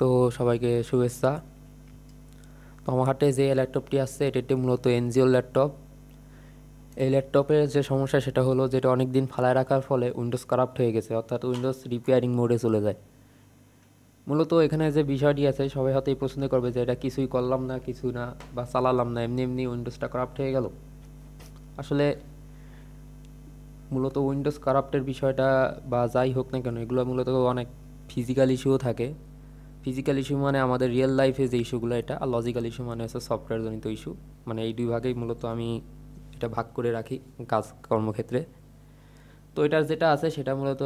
তো সবাইকে শুভেচ্ছা তো আমার হাতে যে ল্যাপটপটি আসছে এটি একটি মূলত এনজিওর ল্যাপটপ এই ল্যাপটপের যে সমস্যা সেটা হলো যেটা অনেক দিন ফালায় রাখার ফলে উইন্ডোজ কারাপ্ট হয়ে গেছে অর্থাৎ উইন্ডোজ রিপেয়ারিং মোডে চলে যায় মূলত এখানে যে বিষয়টি আছে সবাই হয়তো এই পছন্দ করবে যে এটা কিছুই করলাম না কিছু না বা চালালাম না এমনি এমনি উইন্ডোজটা কারাপ্ট হয়ে গেল আসলে মূলত উইন্ডোজ কারাপ্টের বিষয়টা বা যাই হোক না কেন এগুলো মূলত অনেক ফিজিক্যাল ইস্যুও থাকে ফিজিক্যাল ইস্যু মানে আমাদের রিয়েল লাইফে যে ইস্যুগুলো এটা আর লজিক্যাল ইস্যু মানে হচ্ছে সফটওয়্যারজনিত ইস্যু মানে এই দুই ভাগেই মূলত আমি এটা ভাগ করে রাখি কাজ কর্মক্ষেত্রে তো এটার যেটা আছে সেটা মূলত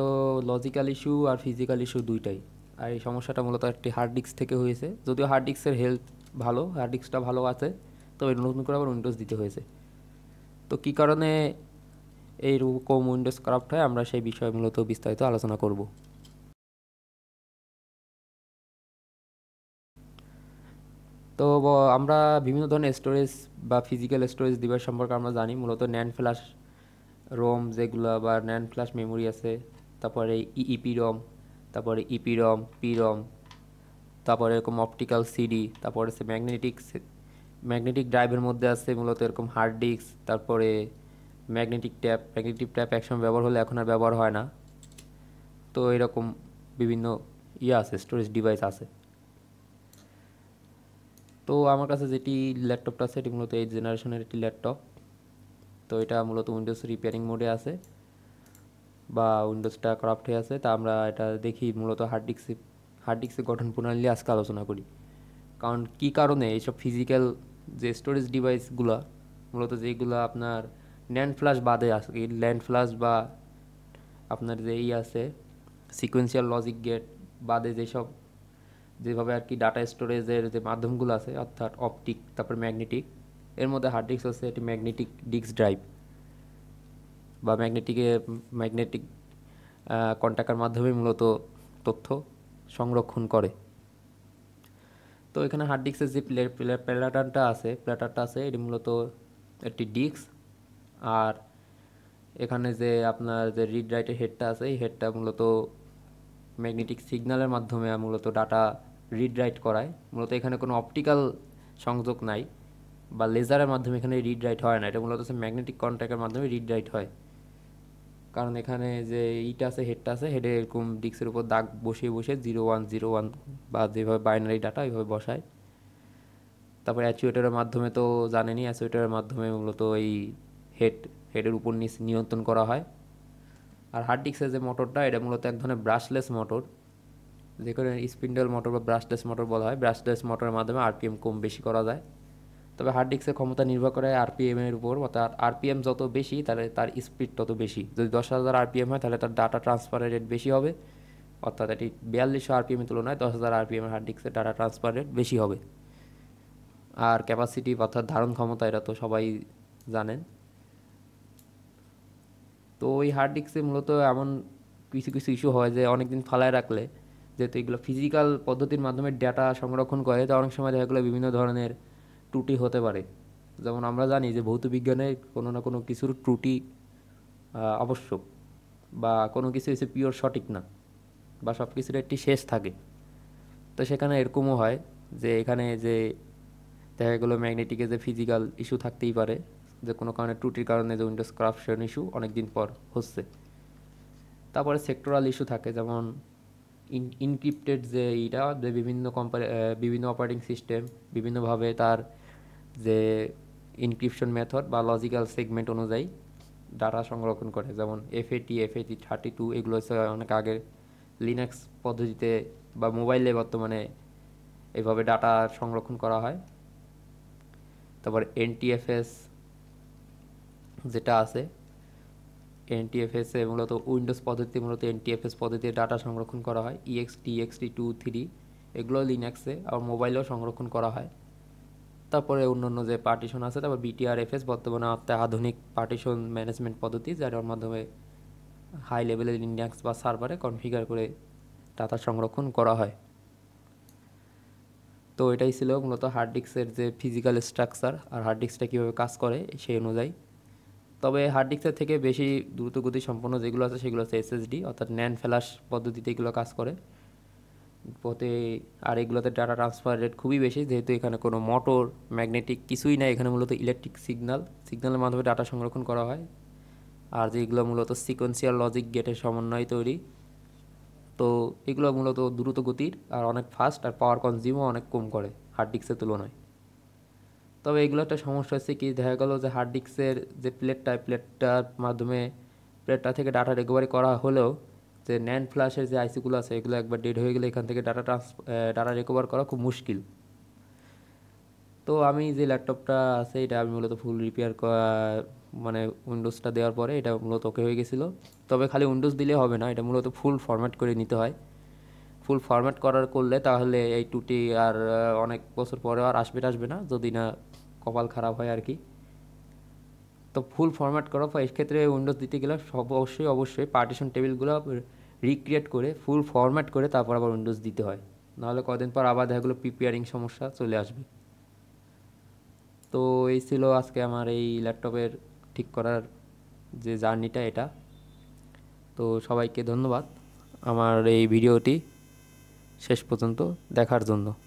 লজিক্যাল ইস্যু আর ফিজিক্যাল ইস্যু দুইটাই আর এই সমস্যাটা মূলত একটি হার্ড ডিস্ক থেকে হয়েছে যদিও হার্ড ডিস্কের হেলথ ভালো হার্ড ডিস্কটা ভালো আছে তবে নতুন করে আবার উইন্ডোজ দিতে হয়েছে তো কী কারণে এইরকম উইন্ডোজ ক্রাফ্ট হয় আমরা সেই বিষয়ে মূলত বিস্তারিত আলোচনা করব তো আমরা বিভিন্ন ধরনের স্টোরেজ বা ফিজিক্যাল স্টোরেজ ডিভাইস সম্পর্কে আমরা জানি মূলত ন্যান ফ্ল্যাশ রোম যেগুলো বা ন্যান ফ্ল্যাশ মেমোরি আছে তারপরে ইপি e রম e তারপরে ইপি রম পি রম তারপরে এরকম অপটিক্যাল সিডি তারপরে আছে ম্যাগনেটিক ম্যাগনেটিক ড্রাইভের মধ্যে আছে মূলত এরকম হার্ড ডিস্ক তারপরে ম্যাগনেটিক ট্যাপ ম্যাগনেটিক ট্যাপ একসময় ব্যবহার হলে এখন আর ব্যবহার হয় না তো এরকম বিভিন্ন ইয়ে আছে স্টোরেজ ডিভাইস আছে তো আমার কাছে যেটি ল্যাপটপটা আছে এটি মূলত এই জেনারেশনের একটি ল্যাপটপ তো এটা মূলত উইন্ডোজ রিপেয়ারিং মোডে আছে বা উইন্ডোজটা করাপ্ট হয়ে আছে তা আমরা এটা দেখি মূলত হার্ড ডিস্কে হার্ড ডিস্কের গঠন প্রণালী আজকে আলোচনা করি কারণ কি কারণে এইসব ফিজিক্যাল যে স্টোরেজ ডিভাইসগুলো মূলত যেগুলো আপনার ন্যান্ড ফ্ল্যাশ বাদে আছে ল্যান্ড ফ্ল্যাশ বা আপনার যে ই আছে সিকোয়েন্সিয়াল লজিক গেট বাদে যেসব যেভাবে আর কি ডাটা স্টোরেজের যে মাধ্যমগুলো আছে অর্থাৎ অপটিক তারপর ম্যাগনেটিক এর মধ্যে হার্ড ডিস্ক হচ্ছে একটি ম্যাগনেটিক ডিস্ক ড্রাইভ বা ম্যাগনেটিকে ম্যাগনেটিক কন্ট্যাক্টের মাধ্যমে মূলত তথ্য সংরক্ষণ করে তো এখানে হার্ড ডিস্কের যে প্ল্যাটারটা আছে প্ল্যাটারটা আছে এটি মূলত একটি ডিস্ক আর এখানে যে আপনার যে রিড রাইটের হেডটা আছে এই হেডটা মূলত ম্যাগনেটিক সিগন্যালের মাধ্যমে মূলত ডাটা রিড রাইট করায় মূলত এখানে কোনো অপটিক্যাল সংযোগ নাই বা লেজারের মাধ্যমে এখানে রিড রাইট হয় না এটা মূলত হচ্ছে ম্যাগনেটিক কন্ট্যাক্টের মাধ্যমে রিড রাইট হয় কারণ এখানে যে ইটা আছে হেডটা আছে হেডে এরকম ডিস্কের উপর দাগ বসিয়ে বসে জিরো ওয়ান জিরো ওয়ান বা যেভাবে বাইনারি ডাটা ওইভাবে বসায় তারপর অ্যাচুয়েটারের মাধ্যমে তো জানেনি অ্যাচুয়েটারের মাধ্যমে মূলত এই হেড হেডের উপর নিয়ন্ত্রণ করা হয় আর হার্ড ডিস্কের যে মোটরটা এটা মূলত এক ধরনের ব্রাশলেস মোটর যে স্পিন্ডল মোটর বা ব্রাশলেস মোটর বলা হয় ব্রাশলেস মোটরের মাধ্যমে আরপিএম কম বেশি করা যায় তবে হার্ড ডিস্কের ক্ষমতা নির্ভর করে আরপিএমের উপর অর্থাৎ আরপিএম যত বেশি তাহলে তার স্পিড তত বেশি যদি দশ হাজার আরপিএম হয় তাহলে তার ডাটা ট্রান্সফারের রেট বেশি হবে অর্থাৎ এটি বিয়াল্লিশশো আরপিএমের তুলনায় দশ হাজার আরপিএমের হার্ড ডিস্কের ডাটা ট্রান্সফার রেট বেশি হবে আর ক্যাপাসিটি অর্থাৎ ধারণ ক্ষমতা এটা তো সবাই জানেন তো ওই হার্ড ডিস্কে মূলত এমন কিছু কিছু ইস্যু হয় যে অনেক দিন ফালায় রাখলে যেহেতু এগুলো ফিজিক্যাল পদ্ধতির মাধ্যমে ডেটা সংরক্ষণ করে তো অনেক সময় দেখা গেলো বিভিন্ন ধরনের ত্রুটি হতে পারে যেমন আমরা জানি যে ভৌত বিজ্ঞানে কোনো না কোনো কিছুর ত্রুটি আবশ্যক বা কোনো কিছু এসে পিওর সঠিক না বা সব কিছুর একটি শেষ থাকে তো সেখানে এরকমও হয় যে এখানে যে দেখা গেলো ম্যাগনেটিকে যে ফিজিক্যাল ইস্যু থাকতেই পারে যে কোনো কারণে ত্রুটির কারণে যে উইন্ডোজ করাপশন ইস্যু অনেক দিন পর হচ্ছে তারপরে সেক্টরাল ইস্যু থাকে যেমন ইনক্রিপ্টেড যে এটা যে বিভিন্ন কোম্পানি বিভিন্ন অপারেটিং সিস্টেম বিভিন্নভাবে তার যে ইনক্রিপশন মেথড বা লজিক্যাল সেগমেন্ট অনুযায়ী ডাটা সংরক্ষণ করে যেমন এফএটি টি থার্টি টু এগুলো হচ্ছে অনেক আগের লিনাক্স পদ্ধতিতে বা মোবাইলে বর্তমানে এভাবে ডাটা সংরক্ষণ করা হয় তারপর এনটিএফএস যেটা আছে এনটিএফএস এ মূলত উইন্ডোজ পদ্ধতি মূলত এনটিএফএস পদ্ধতিতে ডাটা সংরক্ষণ করা হয় ইএক্স টিএক্সটি টু থ্রি এগুলো লিনাক্সে আবার মোবাইলেও সংরক্ষণ করা হয় তারপরে অন্য অন্য যে পার্টিশন আছে তারপর বিটিআরএফএস বর্তমানে আধুনিক পার্টিশন ম্যানেজমেন্ট পদ্ধতি যার মাধ্যমে হাই লেভেলের লিনাক্স বা সার্ভারে কনফিগার করে ডাটা সংরক্ষণ করা হয় তো এটাই ছিল মূলত হার্ড ডিস্কের যে ফিজিক্যাল স্ট্রাকচার আর হার্ড ডিস্কটা কীভাবে কাজ করে সেই অনুযায়ী তবে হার্ড ডিস্কের থেকে বেশি দ্রুত গতি সম্পন্ন যেগুলো আছে সেগুলো হচ্ছে এসএসডি অর্থাৎ ন্যান ফ্ল্যাশ পদ্ধতিতে এগুলো কাজ করে পথে আর এগুলোতে ডাটা ট্রান্সফার রেট খুবই বেশি যেহেতু এখানে কোনো মোটর ম্যাগনেটিক কিছুই নাই এখানে মূলত ইলেকট্রিক সিগনাল সিগনালের মাধ্যমে ডাটা সংরক্ষণ করা হয় আর যেগুলো মূলত সিকোয়েন্সিয়াল লজিক গেটের সমন্বয় তৈরি তো এগুলো মূলত দ্রুত গতির আর অনেক ফাস্ট আর পাওয়ার কনজিউমও অনেক কম করে হার্ড ডিস্কের তুলনায় তবে এগুলো একটা সমস্যা হচ্ছে কি দেখা গেল যে হার্ড ডিস্কের যে প্লেটটা প্লেটটার মাধ্যমে প্লেটটা থেকে ডাটা রিকভারি করা হলেও যে ন্যান্ড ফ্ল্যাশের যে আইসিগুলো আছে এগুলো একবার ডেড হয়ে গেলে এখান থেকে ডাটা ট্রান্স ডাটা রিকভার করা খুব মুশকিল তো আমি যে ল্যাপটপটা আছে এটা আমি মূলত ফুল রিপেয়ার করা মানে উইন্ডোজটা দেওয়ার পরে এটা মূলত ওকে হয়ে গেছিলো তবে খালি উইন্ডোজ দিলে হবে না এটা মূলত ফুল ফরম্যাট করে নিতে হয় ফুল ফরম্যাট করার করলে তাহলে এই টুটি আর অনেক বছর পরে আর আসবে আসবে না যদি না কপাল খারাপ হয় আর কি তো ফুল ফরম্যাট করার পর এক্ষেত্রে উইন্ডোজ দিতে গেলে সব অবশ্যই অবশ্যই পার্টিশন টেবিলগুলো রিক্রিয়েট করে ফুল ফরম্যাট করে তারপর আবার উইন্ডোজ দিতে হয় নাহলে কদিন পর আবার দেখাগুলো প্রিপেয়ারিং সমস্যা চলে আসবে তো এই ছিল আজকে আমার এই ল্যাপটপের ঠিক করার যে জার্নিটা এটা তো সবাইকে ধন্যবাদ আমার এই ভিডিওটি শেষ পর্যন্ত দেখার জন্য